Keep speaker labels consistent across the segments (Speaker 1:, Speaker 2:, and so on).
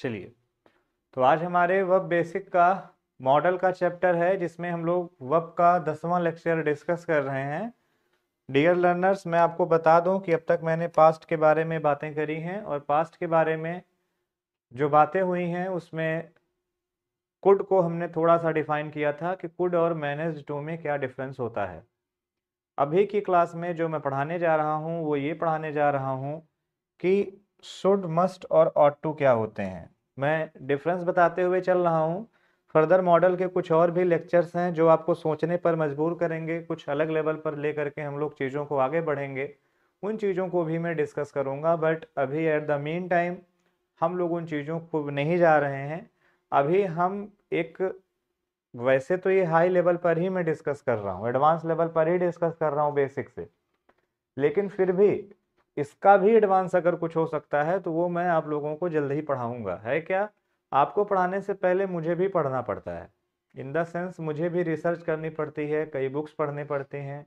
Speaker 1: चलिए तो आज हमारे वब बेसिक का मॉडल का चैप्टर है जिसमें हम लोग वब का दसवां लेक्चर डिस्कस कर रहे हैं डियर लर्नर्स मैं आपको बता दूं कि अब तक मैंने पास्ट के बारे में बातें करी हैं और पास्ट के बारे में जो बातें हुई हैं उसमें कुड को हमने थोड़ा सा डिफाइन किया था कि कुड और मैनेज टू में क्या डिफरेंस होता है अभी की क्लास में जो मैं पढ़ाने जा रहा हूँ वो ये पढ़ाने जा रहा हूँ कि शुड मस्ट और ऑट टू क्या होते हैं मैं डिफरेंस बताते हुए चल रहा हूँ फर्दर मॉडल के कुछ और भी लेक्चर्स हैं जो आपको सोचने पर मजबूर करेंगे कुछ अलग लेवल पर ले करके हम लोग चीज़ों को आगे बढ़ेंगे उन चीज़ों को भी मैं डिस्कस करूँगा बट अभी एट द मेन टाइम हम लोग उन चीज़ों को नहीं जा रहे हैं अभी हम एक वैसे तो ये हाई लेवल पर ही मैं डिस्कस कर रहा हूँ एडवांस लेवल पर ही डिस्कस कर रहा हूँ बेसिक से लेकिन फिर भी इसका भी एडवांस अगर कुछ हो सकता है तो वो मैं आप लोगों को जल्द ही पढ़ाऊँगा है क्या आपको पढ़ाने से पहले मुझे भी पढ़ना पड़ता है इन द सेंस मुझे भी रिसर्च करनी पड़ती है कई बुक्स पढ़ने पड़ते हैं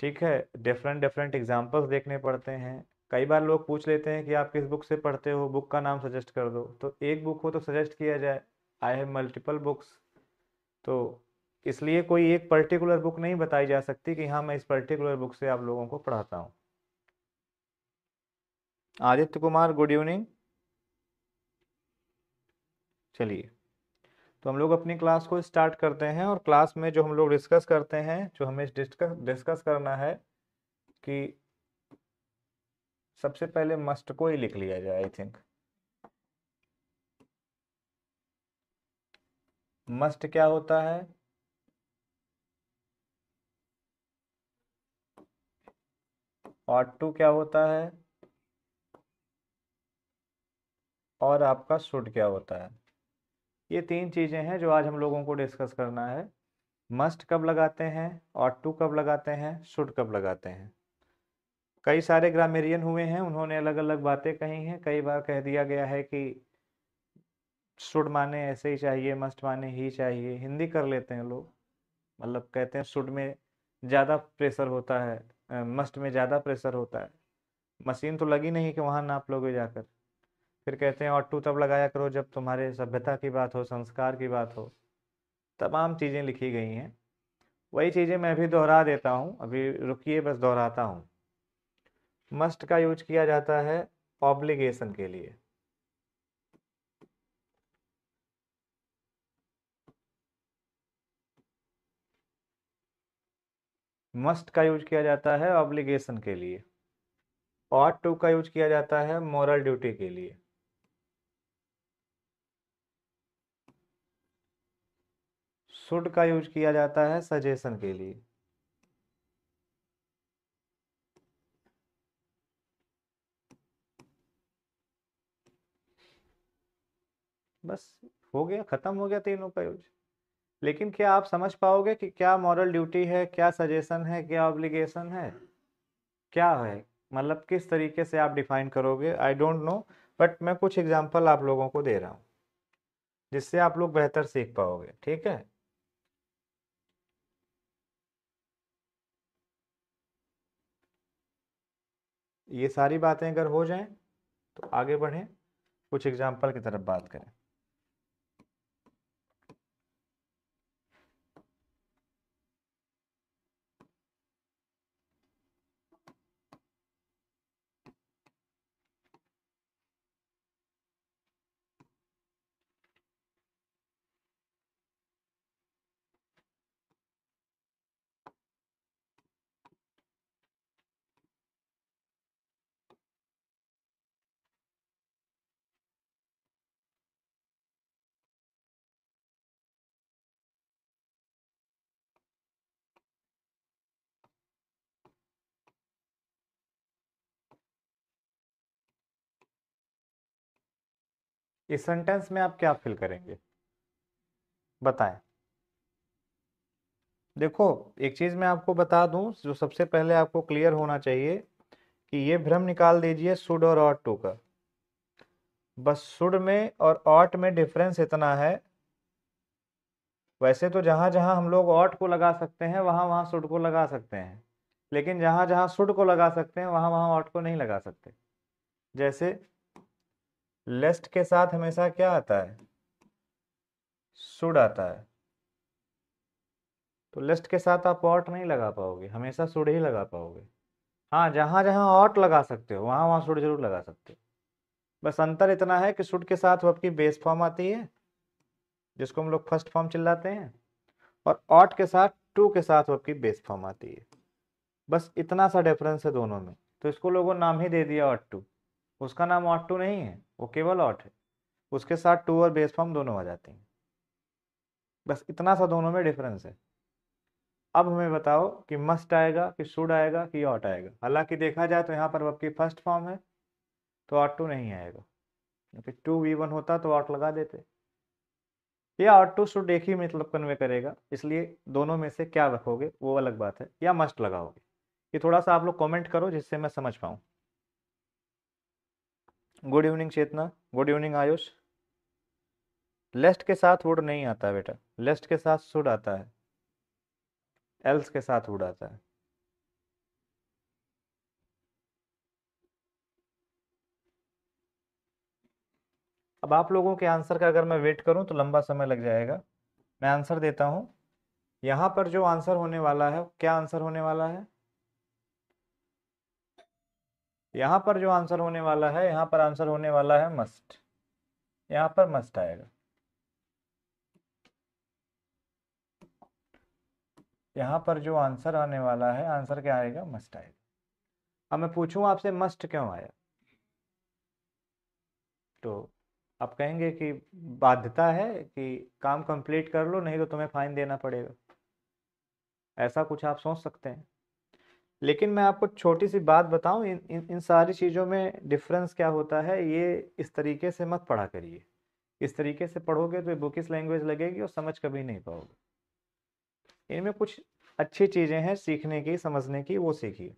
Speaker 1: ठीक है डिफरेंट डिफरेंट एग्जाम्पल्स देखने पड़ते हैं कई बार लोग पूछ लेते हैं कि आप किस बुक से पढ़ते हो बुक का नाम सजेस्ट कर दो तो एक बुक हो तो सजेस्ट किया जाए आई हैव मल्टीपल बुक्स तो इसलिए कोई एक पर्टिकुलर बुक नहीं बताई जा सकती कि हाँ मैं इस पर्टिकुलर बुक से आप लोगों को पढ़ाता हूँ आदित्य कुमार गुड इवनिंग चलिए तो हम लोग अपनी क्लास को स्टार्ट करते हैं और क्लास में जो हम लोग डिस्कस करते हैं जो हमें डिस्कस डिस्कस करना है कि सबसे पहले मस्ट को ही लिख लिया जाए आई थिंक मस्ट क्या होता है ऑट टू क्या होता है और आपका शुड क्या होता है ये तीन चीज़ें हैं जो आज हम लोगों को डिस्कस करना है मस्ट कब लगाते हैं और टू कब लगाते हैं शुड कब लगाते हैं कई सारे ग्रामेरियन हुए हैं उन्होंने अलग अलग बातें कही हैं कई बार कह दिया गया है कि शुड माने ऐसे ही चाहिए मस्ट माने ही चाहिए हिंदी कर लेते हैं लोग मतलब कहते हैं शुड में ज़्यादा प्रेशर होता है मस्ट में ज़्यादा प्रेशर होता है मशीन तो लगी नहीं कि वहाँ नाप लोगे जाकर फिर कहते हैं और टू तब लगाया करो जब तुम्हारे सभ्यता की बात हो संस्कार की बात हो तमाम चीज़ें लिखी गई हैं वही चीज़ें मैं भी दोहरा देता हूँ अभी रुकिए बस दोहराता हूँ मस्ट का यूज किया जाता है ऑब्लिगेशन के लिए मस्ट का यूज किया जाता है ऑब्लिगेशन के लिए ऑट टू का यूज किया जाता है मॉरल ड्यूटी के लिए शुड का यूज किया जाता है सजेशन के लिए बस हो गया खत्म हो गया तीनों का यूज लेकिन क्या आप समझ पाओगे कि क्या मॉरल ड्यूटी है क्या सजेशन है क्या ऑब्लिगेशन है क्या है मतलब किस तरीके से आप डिफाइन करोगे आई डोंट नो बट मैं कुछ एग्जाम्पल आप लोगों को दे रहा हूँ जिससे आप लोग बेहतर सीख पाओगे ठीक है ये सारी बातें अगर हो जाएं तो आगे बढ़ें कुछ एग्जाम्पल की तरफ बात करें इस सेंटेंस में आप क्या फिल करेंगे बताएं देखो एक चीज मैं आपको बता दूं जो सबसे पहले आपको क्लियर होना चाहिए कि ये भ्रम निकाल दीजिए सुड और ऑट टू का बस सुड में और ऑट में डिफरेंस इतना है वैसे तो जहां जहां हम लोग ऑट को लगा सकते हैं वहां वहां सुड को लगा सकते हैं लेकिन जहां जहां सुड को लगा सकते हैं वहां वहां ऑट को नहीं लगा सकते जैसे लेस्ट के साथ हमेशा क्या आता है सुड आता है तो लेस्ट के साथ आप ऑट नहीं लगा पाओगे हमेशा सुड ही लगा पाओगे हाँ जहाँ जहाँ ऑट लगा सकते हो वहाँ वहाँ सुड जरूर लगा सकते हो बस अंतर इतना है कि सुड के साथ वो आपकी बेस फॉर्म आती है जिसको हम लोग फर्स्ट फॉर्म चिल्लाते हैं और ऑट के साथ टू के साथ वो आपकी बेस फॉर्म आती है बस इतना सा डिफरेंस है दोनों में तो इसको लोगों नाम ही दे दिया ऑट टू उसका नाम ऑट टू नहीं है वो केवल ऑट है उसके साथ टू और बेस फॉर्म दोनों आ जाते हैं बस इतना सा दोनों में डिफरेंस है अब हमें बताओ कि मस्ट आएगा कि शुड आएगा कि ऑट आएगा हालांकि देखा जाए तो यहाँ पर आपकी फर्स्ट फॉर्म है तो ऑट टू नहीं आएगा क्योंकि टू वी वन होता तो ऑट लगा देते या ऑट टू शुड एक ही मतलब कन्वे करेगा इसलिए दोनों में से क्या रखोगे वो अलग बात है या मस्ट लगाओगे ये थोड़ा सा आप लोग कॉमेंट करो जिससे मैं समझ पाऊँ good evening Chetna good evening Ayush लेस्ट के साथ वुड नहीं आता बेटा लेस्ट के साथ सुड आता है एल्स के साथ वुड आता है अब आप लोगों के आंसर का अगर मैं वेट करूं तो लंबा समय लग जाएगा मैं आंसर देता हूं यहां पर जो आंसर होने वाला है क्या आंसर होने वाला है यहां पर जो आंसर होने वाला है यहां पर आंसर होने वाला है मस्ट यहाँ पर मस्ट आएगा यहां पर जो आंसर आने वाला है आंसर क्या आएगा मस्ट आएगा अब मैं पूछूं आपसे मस्ट क्यों आया तो आप कहेंगे कि बाध्यता है कि काम कंप्लीट कर लो नहीं तो तुम्हें फाइन देना पड़ेगा ऐसा कुछ आप सोच सकते हैं लेकिन मैं आपको छोटी सी बात बताऊं इन इन, इन सारी चीज़ों में डिफरेंस क्या होता है ये इस तरीके से मत पढ़ा करिए इस तरीके से पढ़ोगे तो ये बुकिस लैंग्वेज लगेगी और समझ कभी नहीं पाओगे इनमें कुछ अच्छी चीज़ें हैं सीखने की समझने की वो सीखिए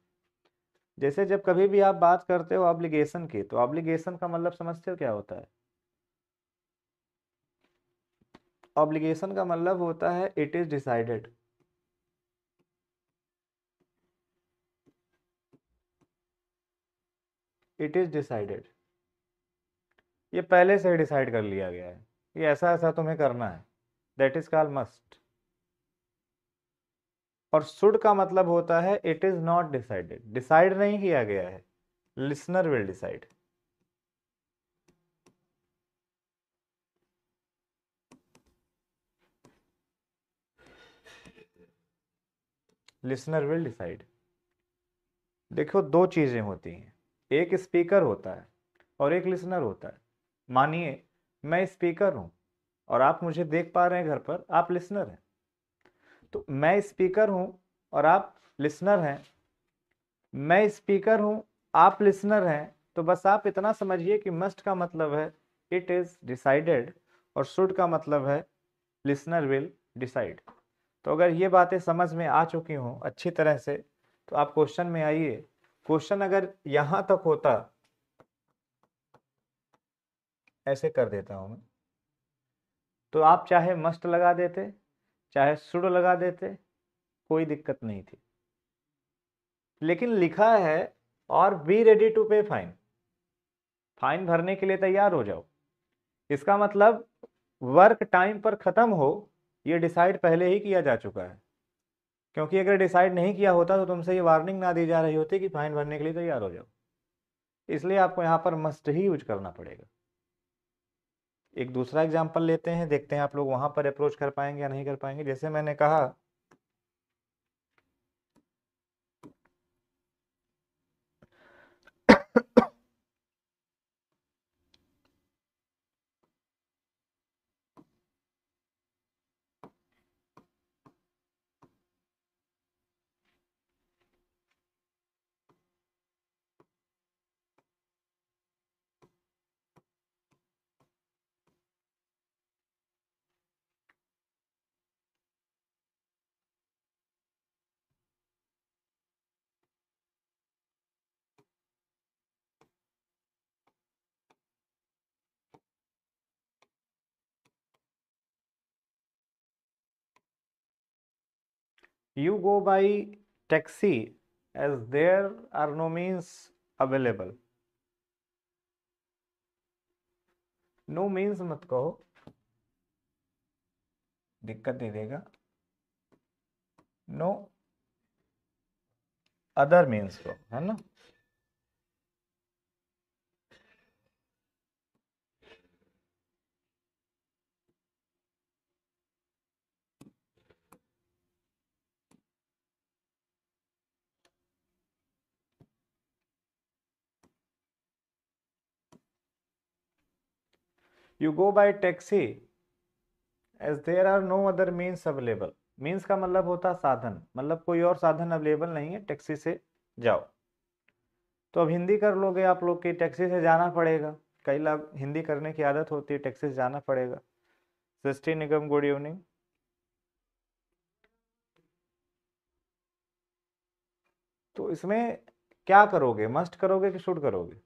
Speaker 1: जैसे जब कभी भी आप बात करते हो ऑब्लिगेशन की तो ऑब्लिगेशन का मतलब समझते हो क्या होता है ऑब्लिगेशन का मतलब होता है it is decided it is decided ये पहले से डिसाइड कर लिया गया है ये ऐसा ऐसा तुम्हें करना है दैट इज कॉल मस्ट और सुड का मतलब होता है it is not decided decide नहीं किया गया है listener will decide listener will decide देखो दो चीजें होती हैं एक स्पीकर होता है और एक लिसनर होता है मानिए मैं स्पीकर हूँ और आप मुझे देख पा रहे हैं घर पर आप लिसनर हैं तो मैं स्पीकर हूँ और आप लिसनर हैं मैं स्पीकर हूँ आप लिसनर हैं तो बस आप इतना समझिए कि मस्ट का मतलब है इट इज़ डिसाइडेड और शुड का मतलब है लिसनर विल डिसाइड तो अगर ये बातें समझ में आ चुकी हों अच्छी तरह से तो आप क्वेश्चन में आइए क्वेश्चन अगर यहां तक होता ऐसे कर देता हूं मैं तो आप चाहे मस्ट लगा देते चाहे सुड लगा देते कोई दिक्कत नहीं थी लेकिन लिखा है और be ready to pay fine fine भरने के लिए तैयार हो जाओ इसका मतलब वर्क टाइम पर ख़त्म हो ये डिसाइड पहले ही किया जा चुका है क्योंकि अगर डिसाइड नहीं किया होता तो तुमसे ये वार्निंग ना दी जा रही होती कि फाइन भरने के लिए तैयार हो जाओ इसलिए आपको यहाँ पर मस्ट ही यूज करना पड़ेगा एक दूसरा एग्जाम्पल लेते हैं देखते हैं आप लोग वहाँ पर अप्रोच कर पाएंगे या नहीं कर पाएंगे जैसे मैंने कहा you go by taxi as there are no means available no means मत कहो दिक्कत दे देगा नो अदर मीन्स को है ना you go by taxi as there are no other means available means का मतलब होता साधन मतलब कोई और साधन अवेलेबल नहीं है टैक्सी से जाओ तो अब हिंदी कर लोगे आप लोग की टैक्सी से जाना पड़ेगा कई लोग हिंदी करने की आदत होती है टैक्सी से जाना पड़ेगा सृष्टि निगम गुड इवनिंग तो इसमें क्या करोगे मस्ट करोगे कि शूट करोगे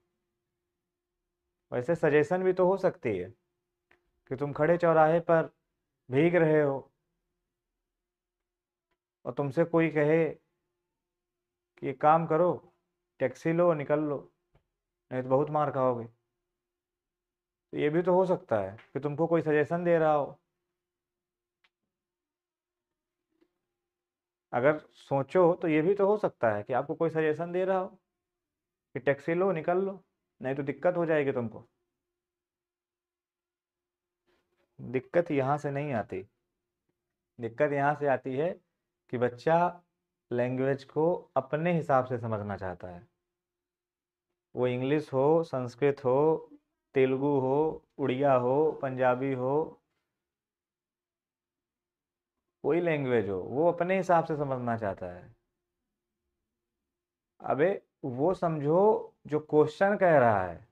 Speaker 1: वैसे सजेशन भी तो हो सकती है कि तुम खड़े चौराहे पर भीग रहे हो और तुमसे कोई कहे कि एक काम करो टैक्सी लो निकल लो नहीं तो बहुत मार खाओगे तो ये भी तो हो सकता है कि तुमको कोई सजेशन दे रहा हो अगर सोचो तो ये भी तो हो सकता है कि आपको कोई सजेशन दे रहा हो कि टैक्सी लो निकल लो नहीं तो दिक्कत हो जाएगी तुमको दिक्कत यहाँ से नहीं आती दिक्कत यहाँ से आती है कि बच्चा लैंग्वेज को अपने हिसाब से समझना चाहता है वो इंग्लिश हो संस्कृत हो तेलुगु हो उड़िया हो पंजाबी हो कोई लैंग्वेज हो वो अपने हिसाब से समझना चाहता है अबे वो समझो जो क्वेश्चन कह रहा है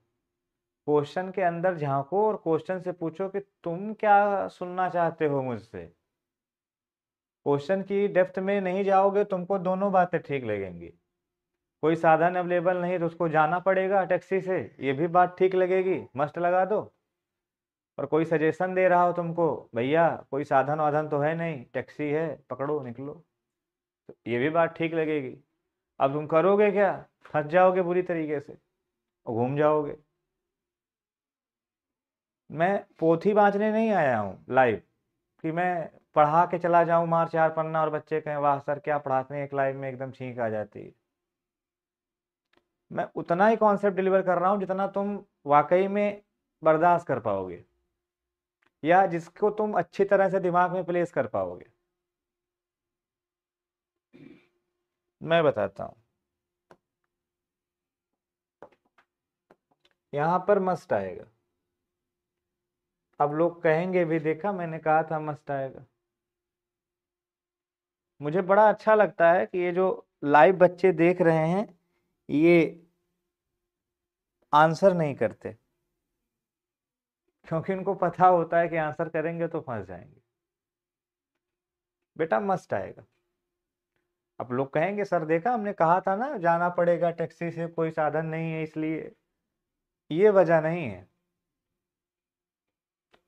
Speaker 1: क्वेश्चन के अंदर झांको और क्वेश्चन से पूछो कि तुम क्या सुनना चाहते हो मुझसे क्वेश्चन की डेप्थ में नहीं जाओगे तुमको दोनों बातें ठीक लगेंगी कोई साधन अवेलेबल नहीं तो उसको जाना पड़ेगा टैक्सी से ये भी बात ठीक लगेगी मस्ट लगा दो और कोई सजेशन दे रहा हो तुमको भैया कोई साधन वाधन तो है नहीं टैक्सी है पकड़ो निकलो तो ये भी बात ठीक लगेगी अब तुम करोगे क्या फंस जाओगे बुरी तरीके से घूम जाओगे मैं पोथी बाँचने नहीं आया हूँ लाइव कि मैं पढ़ा के चला जाऊं मार चार पन्ना और बच्चे कहें वाह सर क्या पढ़ाते हैं एक लाइव में एकदम छींक आ जाती है मैं उतना ही कॉन्सेप्ट डिलीवर कर रहा हूँ जितना तुम वाकई में बर्दाश्त कर पाओगे या जिसको तुम अच्छी तरह से दिमाग में प्लेस कर पाओगे मैं बताता हूँ यहाँ पर मस्ट आएगा अब लोग कहेंगे भी देखा मैंने कहा था मस्त आएगा मुझे बड़ा अच्छा लगता है कि ये जो लाइव बच्चे देख रहे हैं ये आंसर नहीं करते क्योंकि उनको पता होता है कि आंसर करेंगे तो फंस जाएंगे बेटा मस्त आएगा अब लोग कहेंगे सर देखा हमने कहा था ना जाना पड़ेगा टैक्सी से कोई साधन नहीं है इसलिए ये वजह नहीं है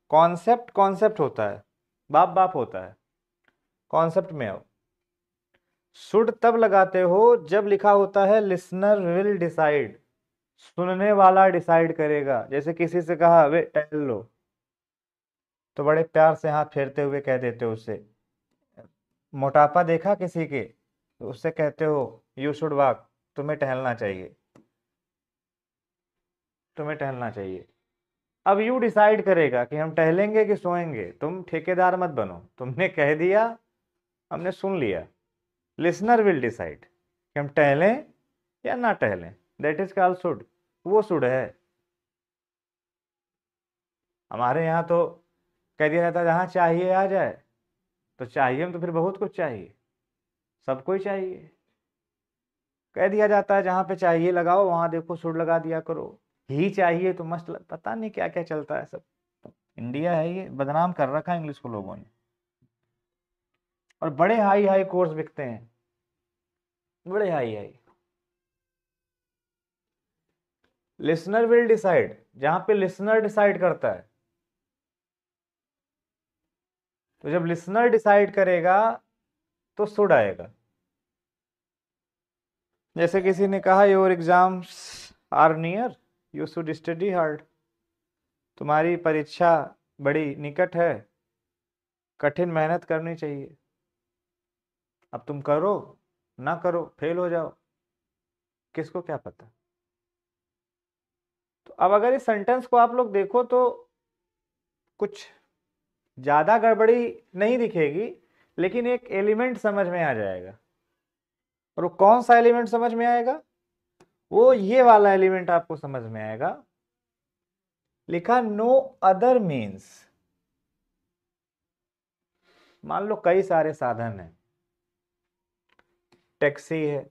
Speaker 1: कॉन्सेप्ट कॉन्सेप्ट होता है बाप बाप होता है कॉन्सेप्ट में आओ शुड तब लगाते हो जब लिखा होता है लिसनर विल डिसाइड सुनने वाला डिसाइड करेगा जैसे किसी से कहा वे टहल लो तो बड़े प्यार से हाथ फेरते हुए कह देते हो उसे मोटापा देखा किसी के तो उससे कहते हो यू शुड वाक तुम्हें टहलना चाहिए तुम्हें टहलना चाहिए अब यू डिसाइड करेगा कि हम टहलेंगे कि सोएंगे तुम ठेकेदार मत बनो तुमने कह दिया हमने सुन लिया लिसनर विल डिसाइड कि हम टहलें या ना टहलें दैट इज कॉल सुड वो सुड है हमारे यहाँ तो कह दिया जाता है जहाँ चाहिए आ जाए तो चाहिए हम तो फिर बहुत कुछ चाहिए सब कोई चाहिए कह दिया जाता है जहाँ पे चाहिए लगाओ वहाँ देखो सुड लगा दिया करो ही चाहिए तो मस्त पता नहीं क्या क्या चलता है सब इंडिया है ये बदनाम कर रखा है इंग्लिश को लोगों ने और बड़े हाई हाई कोर्स बिकते हैं बड़े high high listener will decide जहां पे लिसनर डिसाइड करता है तो जब लिसनर डिसाइड करेगा तो सुड आएगा जैसे किसी ने कहा your exams are near you should study hard तुम्हारी परीक्षा बड़ी निकट है कठिन मेहनत करनी चाहिए अब तुम करो ना करो फेल हो जाओ किसको क्या पता तो अब अगर इस सेंटेंस को आप लोग देखो तो कुछ ज़्यादा गड़बड़ी नहीं दिखेगी लेकिन एक एलिमेंट समझ में आ जाएगा और वो कौन सा एलिमेंट समझ में आएगा वो ये वाला एलिमेंट आपको समझ में आएगा लिखा नो अदर मीन्स मान लो कई सारे साधन हैं टैक्सी है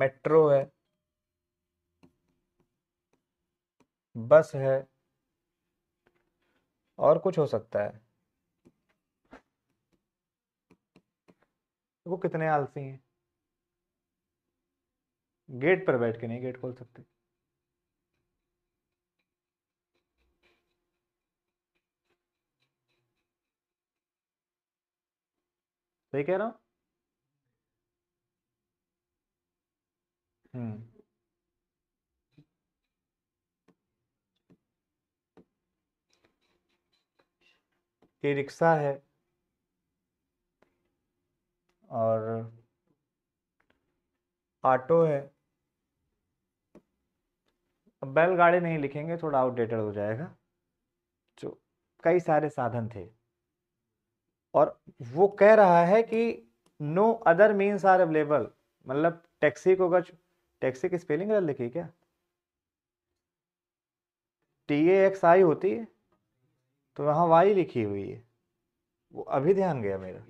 Speaker 1: मेट्रो है बस है और कुछ हो सकता है वो कितने आलसी हैं गेट पर बैठ के नहीं गेट खोल सकते सही कह रहा हूं हम्म रिक्शा है और ऑटो है अब बैलगाड़ी नहीं लिखेंगे थोड़ा आउटडेटेड हो जाएगा जो कई सारे साधन थे और वो कह रहा है कि no other means are available मतलब टैक्सी को अगर टैक्सी की स्पेलिंग गलत लिखी क्या टी ए एक्स आई होती है तो वहाँ वाई लिखी हुई है वो अभी ध्यान गया मेरा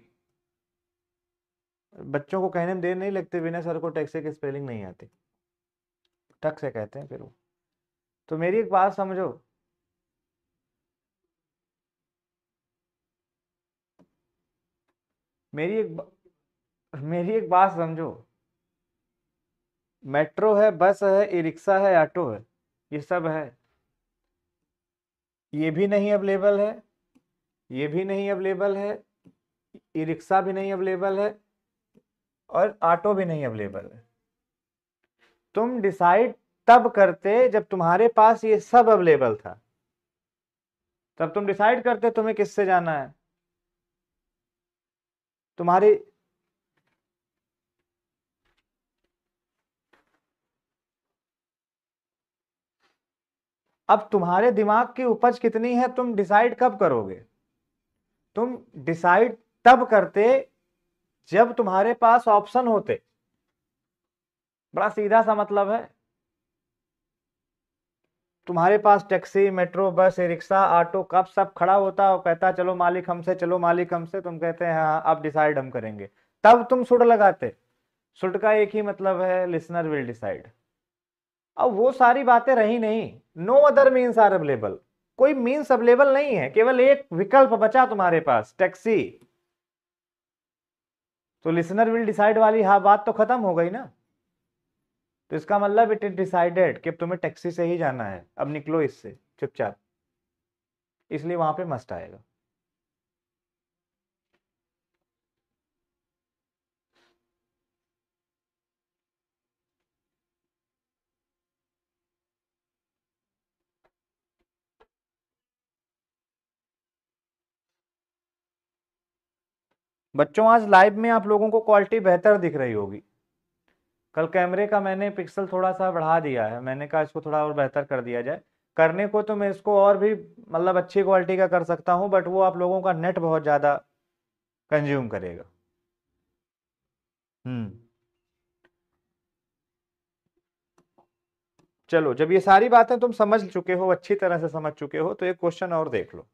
Speaker 1: बच्चों को कहने में देर नहीं लगती विनय सर को टैक्सी की स्पेलिंग नहीं आती टक से कहते हैं फिर वो तो मेरी एक बात समझो मेरी एक बा... मेरी एक बात समझो मेट्रो है बस है ई रिक्शा है ऑटो है ये सब है ये भी नहीं अवेलेबल है ये भी नहीं अवेलेबल है ई रिक्शा भी नहीं अवेलेबल है और ऑटो भी नहीं अवेलेबल है तुम डिसाइड तब करते जब तुम्हारे पास ये सब अवेलेबल था तब तुम डिसाइड करते तुम्हें किससे जाना है तुम्हारी अब तुम्हारे दिमाग की उपज कितनी है तुम डिसाइड कब करोगे तुम डिसाइड तब करते जब तुम्हारे पास ऑप्शन होते बड़ा सीधा सा मतलब है तुम्हारे पास taxi metro bus rickshaw auto कब सब खड़ा होता और कहता चलो मालिक हमसे चलो मालिक हमसे तुम कहते हैं हाँ अब डिसाइड हम करेंगे तब तुम सुड लगाते सुड का एक ही मतलब है लिसनर विल डिसाइड अब वो सारी बातें रही नहीं no other means are available कोई मीन्स अवेलेबल नहीं है केवल एक विकल्प बचा तुम्हारे पास टैक्सी तो लिसनर विल डिसाइड वाली हाँ बात तो खत्म हो गई ना तो इसका मतलब इट इज डिसाइडेड कि तुम्हें टैक्सी से ही जाना है अब निकलो इससे चुपचाप इसलिए वहां पे मस्ट आएगा बच्चों आज लाइव में आप लोगों को क्वालिटी बेहतर दिख रही होगी कल कैमरे का मैंने पिक्सल थोड़ा सा बढ़ा दिया है मैंने कहा इसको थोड़ा और बेहतर कर दिया जाए करने को तो मैं इसको और भी मतलब अच्छी क्वालिटी का कर सकता हूँ बट वो आप लोगों का नेट बहुत ज़्यादा कंज्यूम करेगा हम्म चलो जब ये सारी बातें तुम समझ चुके हो अच्छी तरह से समझ चुके हो तो एक क्वेश्चन और देख लो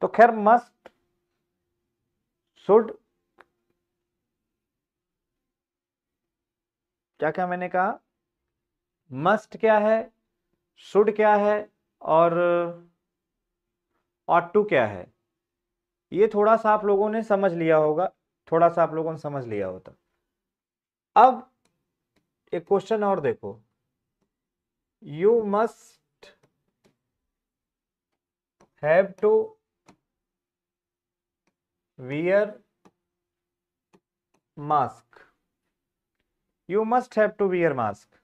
Speaker 1: तो खैर मस्ट शुड क्या क्या मैंने कहा मस्ट क्या है शुड क्या है और ऑट टू क्या है ये थोड़ा सा आप लोगों ने समझ लिया होगा थोड़ा सा आप लोगों ने समझ लिया होता अब एक क्वेश्चन और देखो you must have to wear mask you must have to wear mask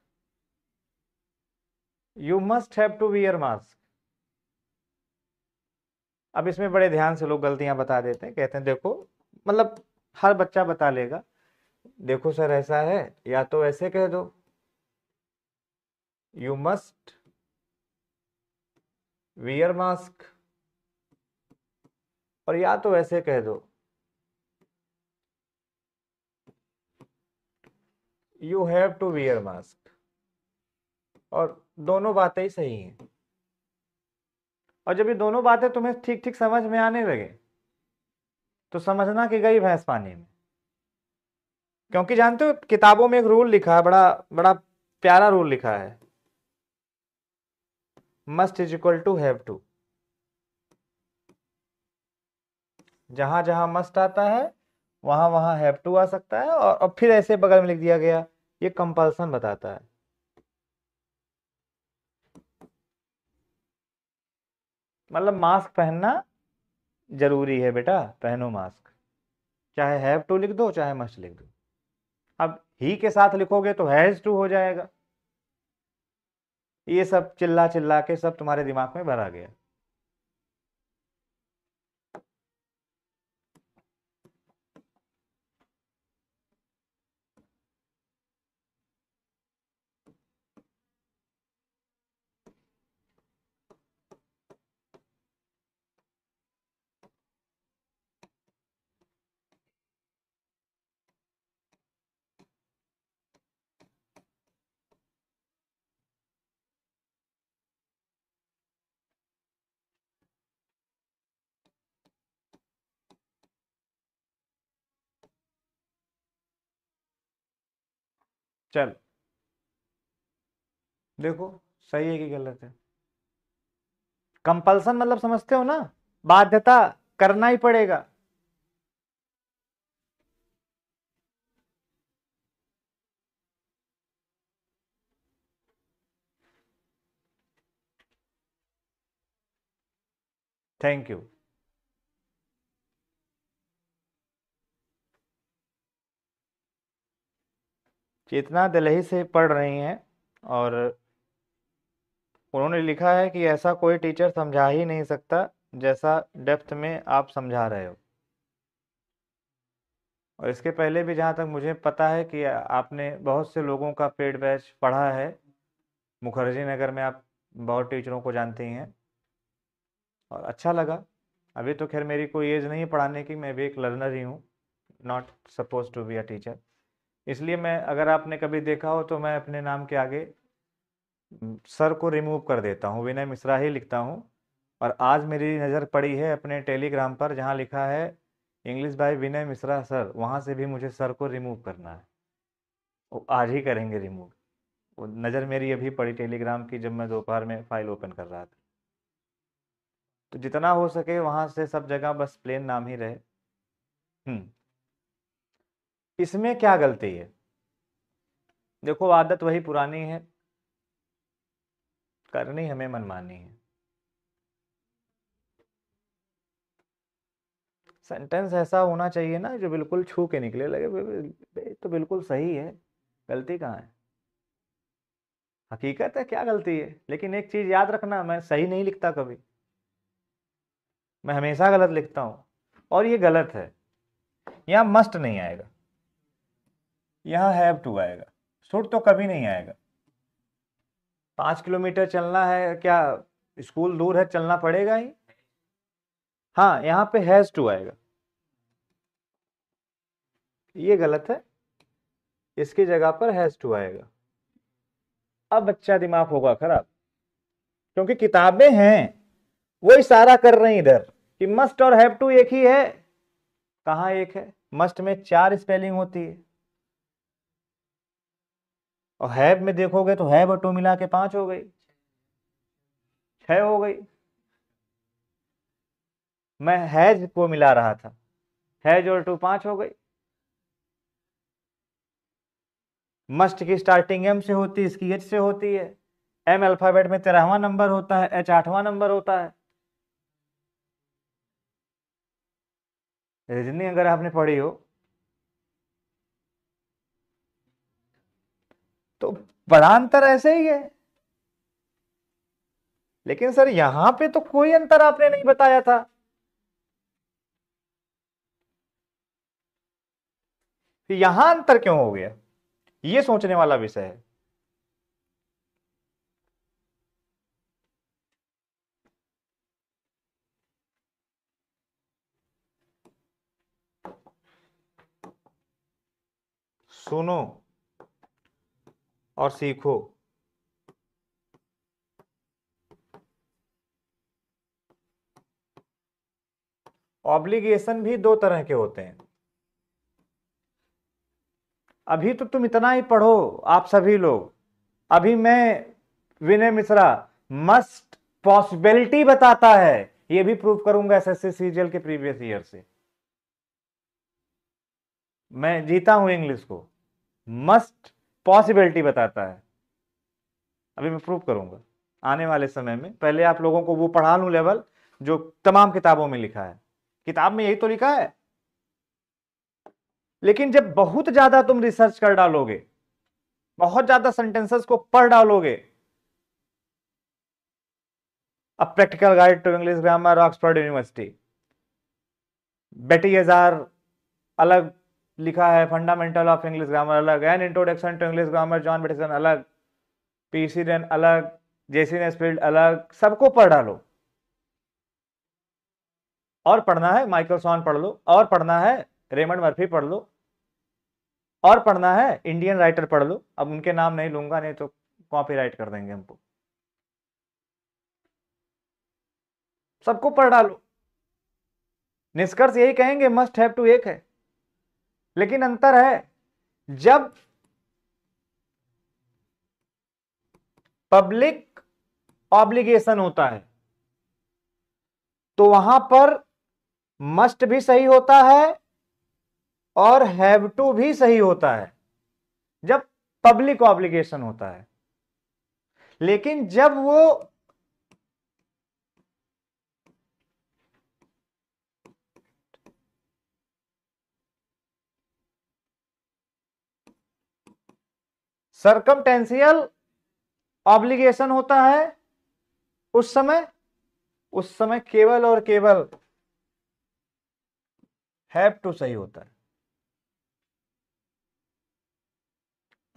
Speaker 1: you must have to wear mask अब इसमें बड़े ध्यान से लोग गलतियां बता देते हैं कहते हैं देखो मतलब हर बच्चा बता लेगा देखो सर ऐसा है या तो ऐसे कह दो यू मस्ट वियर मास्क और या तो ऐसे कह दो you have to wear mask और दोनों बातें ही सही हैं और जब ये दोनों बातें तुम्हें ठीक ठीक समझ में आने लगे तो समझना कि गई भैंस पानी में क्योंकि जानते हो किताबों में एक रूल लिखा है बड़ा बड़ा प्यारा रूल लिखा है must is equal to have to जहां जहां मस्ट आता है वहाँ वहाँ हैव टू आ सकता है और, अब फिर ऐसे बगल में लिख दिया गया ये कंपल्सन बताता है मतलब मास्क पहनना जरूरी है बेटा पहनो मास्क चाहे हैव टू लिख दो चाहे मस्ट लिख दो अब ही के साथ लिखोगे तो हैज टू हो जाएगा ये सब चिल्ला चिल्ला के सब तुम्हारे दिमाग में भरा गया चल देखो सही है कि गलत है कंपल्सन मतलब समझते हो ना बाध्यता करना ही पड़ेगा थैंक यू चेतना दलही से पढ़ रही हैं और उन्होंने लिखा है कि ऐसा कोई टीचर समझा ही नहीं सकता जैसा डेप्थ में आप समझा रहे हो और इसके पहले भी जहाँ तक मुझे पता है कि आपने बहुत से लोगों का पेड बैच पढ़ा है मुखर्जी नगर में आप बहुत टीचरों को जानती हैं और अच्छा लगा अभी तो खैर मेरी कोई एज नहीं पढ़ाने की मैं भी एक लर्नर ही हूँ not supposed to be a teacher इसलिए मैं अगर आपने कभी देखा हो तो मैं अपने नाम के आगे सर को रिमूव कर देता हूँ विनय मिश्रा ही लिखता हूँ और आज मेरी नज़र पड़ी है अपने टेलीग्राम पर जहाँ लिखा है इंग्लिश भाई विनय मिश्रा सर वहाँ से भी मुझे सर को रिमूव करना है वो आज ही करेंगे रिमूव वो नज़र मेरी अभी पड़ी टेलीग्राम की जब मैं दोपहर में फाइल ओपन कर रहा था तो जितना हो सके वहाँ से सब जगह बस प्लेन नाम ही रहे हम्म। इसमें क्या गलती है देखो आदत वही पुरानी है करनी हमें मनमानी है सेंटेंस ऐसा होना चाहिए ना जो बिल्कुल छू के निकले लगे तो बिल्कुल सही है गलती कहाँ है हकीकत है क्या गलती है लेकिन एक चीज़ याद रखना मैं सही नहीं लिखता कभी मैं हमेशा गलत लिखता हूँ और ये गलत है यहां मस्ट नहीं आएगा यहाँ हैव टू आएगा शुड तो कभी नहीं आएगा पाँच किलोमीटर चलना है क्या स्कूल दूर है चलना पड़ेगा ही हाँ यहाँ पे हैज टू आएगा ये गलत है इसकी जगह पर हैज टू आएगा अब बच्चा दिमाग होगा खराब क्योंकि किताबें हैं वो इशारा कर रहे हैं इधर कि मस्ट और हैव टू एक ही है कहा एक है मस्ट में चार स्पेलिंग होती है और हैब में देखोगे तो हैब और टू मिला के पांच हो गई छह हो गई मैं हैज को मिला रहा था हैज और टू पांच हो गई मस्ट की स्टार्टिंग एम से होती है इसकी एच से होती है एम अल्फाबेट में तेरहवा नंबर होता है एच आठवा नंबर होता है रीजनिंग अगर आपने पढ़ी हो बड़ा अंतर ऐसे ही है लेकिन सर यहां पे तो कोई अंतर आपने नहीं बताया था यहां अंतर क्यों हो गया ये सोचने वाला विषय है सुनो और सीखो ऑब्लिगेशन भी दो तरह के होते हैं अभी तो तुम इतना ही पढ़ो आप सभी लोग अभी मैं विनय मिश्रा मस्ट पॉसिबिलिटी बताता है ये भी प्रूव करूंगा एसएससी सीजीएल के प्रीवियस ईयर से मैं जीता हूं इंग्लिश को मस्ट पॉसिबिलिटी बताता है अभी मैं प्रूव करूंगा आने वाले समय में पहले आप लोगों को वो पढ़ा लू लेवल जो तमाम किताबों में लिखा है किताब में यही तो लिखा है लेकिन जब बहुत ज्यादा तुम रिसर्च कर डालोगे बहुत ज्यादा सेंटेंसेस को पढ़ डालोगे अब practical guide to English grammar Oxford University बेटी हजार अलग लिखा है फंडामेंटल ऑफ इंग्लिश ग्रामर अलग an introduction to English grammar John बेटिसन अलग पी सी रेन अलग जेसी नेसफील्ड अलग सबको पढ़ डालो और पढ़ना है माइकल सॉन पढ़ लो और पढ़ना है रेमंड मर्फी पढ़ लो और पढ़ना है इंडियन राइटर पढ़ लो अब उनके नाम नहीं लूंगा नहीं तो राइट कर देंगे हमको सबको पढ़ डालो निष्कर्ष यही कहेंगे मस्ट हैव टू एक है लेकिन अंतर है जब पब्लिक ऑब्लिगेशन होता है तो वहां पर मस्ट भी सही होता है और हैव टू भी सही होता है जब पब्लिक ऑब्लिगेशन होता है लेकिन जब वो सरकमटेंशियल ऑब्लिगेशन होता है उस समय उस समय केवल और केवल हैव टू सही होता है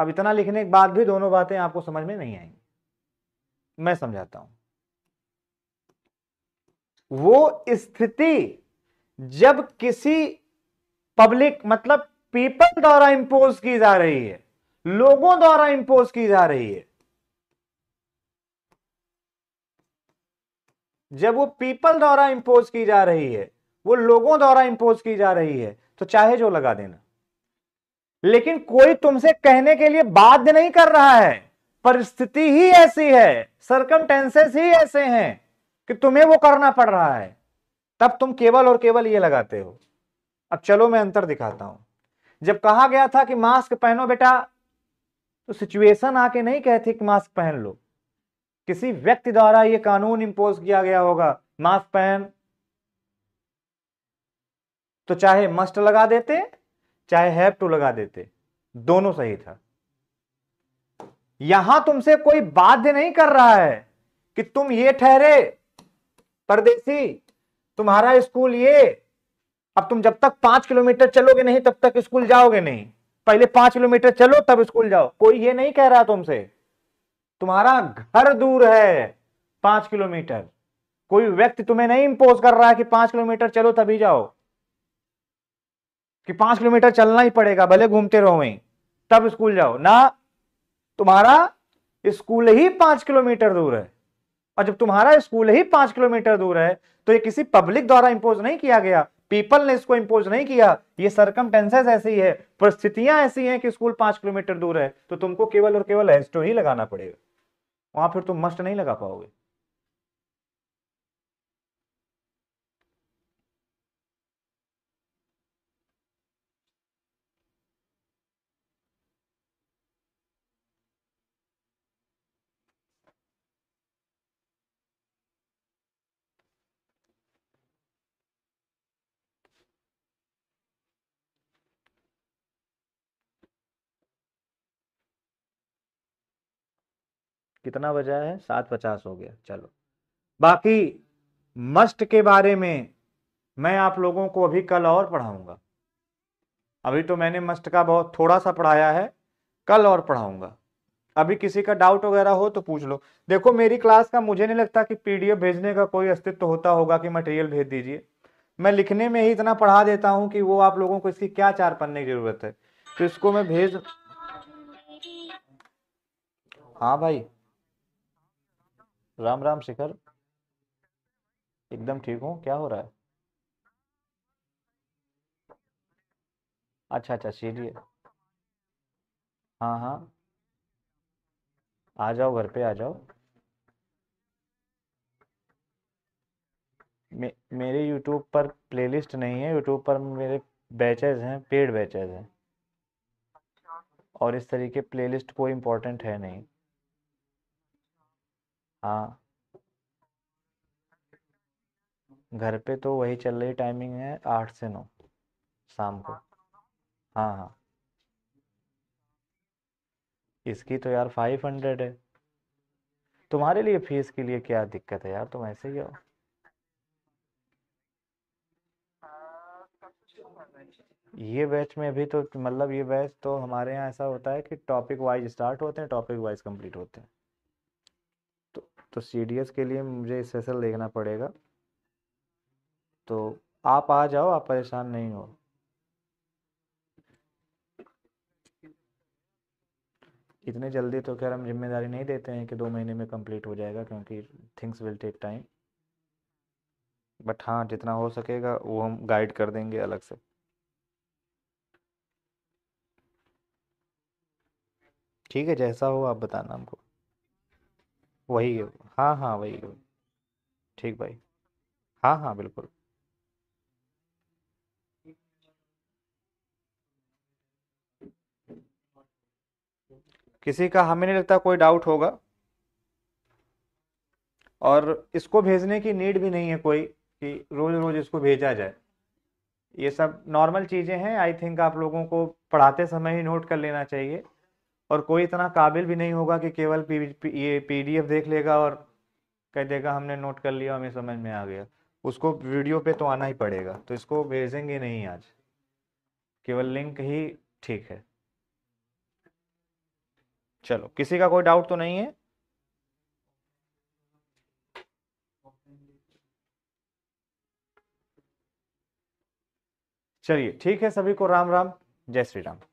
Speaker 1: अब इतना लिखने के बाद भी दोनों बातें आपको समझ में नहीं आएंगी मैं समझाता हूं वो स्थिति जब किसी पब्लिक मतलब पीपल द्वारा इंपोज की जा रही है लोगों द्वारा इंपोज की जा रही है जब वो पीपल द्वारा इंपोज की जा रही है वो लोगों द्वारा इंपोज की जा रही है तो चाहे जो लगा देना लेकिन कोई तुमसे कहने के लिए बाध्य नहीं कर रहा है परिस्थिति ही ऐसी है सरकमटेंसेस ही ऐसे हैं कि तुम्हें वो करना पड़ रहा है तब तुम केवल और केवल ये लगाते हो अब चलो मैं अंतर दिखाता हूं जब कहा गया था कि मास्क पहनो बेटा तो सिचुएशन आके नहीं कहती कि मास्क पहन लो किसी व्यक्ति द्वारा ये कानून इंपोज किया गया होगा मास्क पहन तो चाहे मस्ट लगा देते चाहे हैव टू लगा देते दोनों सही था यहां तुमसे कोई बाध्य नहीं कर रहा है कि तुम ये ठहरे परदेसी तुम्हारा स्कूल ये अब तुम जब तक पांच किलोमीटर चलोगे नहीं तब तक स्कूल जाओगे नहीं पहले पांच किलोमीटर चलो तब स्कूल जाओ कोई ये नहीं कह रहा तुमसे तुम्हारा घर दूर है पांच किलोमीटर कोई व्यक्ति तुम्हें नहीं इंपोज कर रहा है कि पांच किलोमीटर चलो तभी जाओ कि पांच किलोमीटर चलना ही पड़ेगा भले घूमते रहो वहीं तब स्कूल जाओ ना तुम्हारा स्कूल ही पांच किलोमीटर दूर है और जब तुम्हारा स्कूल ही पांच किलोमीटर दूर है तो ये किसी पब्लिक द्वारा इंपोज नहीं किया गया पीपल ने इसको इम्पोज नहीं किया ये सरकम ऐसी है परिस्थितियां ऐसी हैं कि स्कूल पांच किलोमीटर दूर है तो तुमको केवल और केवल एस्टो ही लगाना पड़ेगा वहां फिर तुम मस्ट नहीं लगा पाओगे कितना बजा है सात पचास हो गया चलो बाकी मस्ट के बारे में मैं आप लोगों को अभी कल और पढ़ाऊंगा अभी तो मैंने मस्ट का बहुत थोड़ा सा पढ़ाया है कल और पढ़ाऊंगा अभी किसी का डाउट वगैरह हो तो पूछ लो देखो मेरी क्लास का मुझे नहीं लगता कि पीडीएफ भेजने का कोई अस्तित्व होता होगा कि मटेरियल भेज दीजिए मैं लिखने में ही इतना पढ़ा देता हूं कि वो आप लोगों को इसकी क्या चार पन्ने की जरूरत है तो इसको मैं भेज हाँ भाई राम राम शिखर एकदम ठीक हूँ क्या हो रहा है अच्छा अच्छा सीढ़ी हाँ हाँ आ जाओ घर पे आ जाओ मे, मेरे यूट्यूब पर प्लेलिस्ट नहीं है यूट्यूब पर मेरे बैचेज हैं पेड बैचेज हैं और इस तरीके प्लेलिस्ट कोई इम्पोर्टेंट है नहीं हाँ घर पे तो वही चल रही टाइमिंग है आठ से नौ शाम को हाँ हाँ इसकी तो यार फाइव हंड्रेड है तुम्हारे लिए फीस के लिए क्या दिक्कत है यार तुम ऐसे ही हो ये बैच में भी तो मतलब ये बैच तो हमारे यहाँ ऐसा होता है कि टॉपिक वाइज स्टार्ट होते हैं टॉपिक वाइज कंप्लीट होते हैं तो सी के लिए मुझे स्पेशल देखना पड़ेगा तो आप आ जाओ आप परेशान नहीं हो इतने जल्दी तो खैर हम जिम्मेदारी नहीं देते हैं कि दो महीने में कंप्लीट हो जाएगा क्योंकि things will take time but हाँ जितना हो सकेगा वो हम गाइड कर देंगे अलग से ठीक है जैसा हो आप बताना हमको वही है हाँ हाँ वही है ठीक भाई हाँ हाँ बिल्कुल किसी का हमें नहीं लगता कोई डाउट होगा और इसको भेजने की नीड भी नहीं है कोई कि रोज रोज इसको भेजा जाए ये सब नॉर्मल चीज़ें हैं आई थिंक आप लोगों को पढ़ाते समय ही नोट कर लेना चाहिए और कोई इतना काबिल भी नहीं होगा कि केवल पी, पी, ये पीडीएफ देख लेगा और कह देगा हमने नोट कर लिया हमें समझ में आ गया उसको वीडियो पे तो आना ही पड़ेगा तो इसको भेजेंगे नहीं आज केवल लिंक ही ठीक है चलो किसी का कोई डाउट तो नहीं है चलिए ठीक है सभी को राम राम जय श्री राम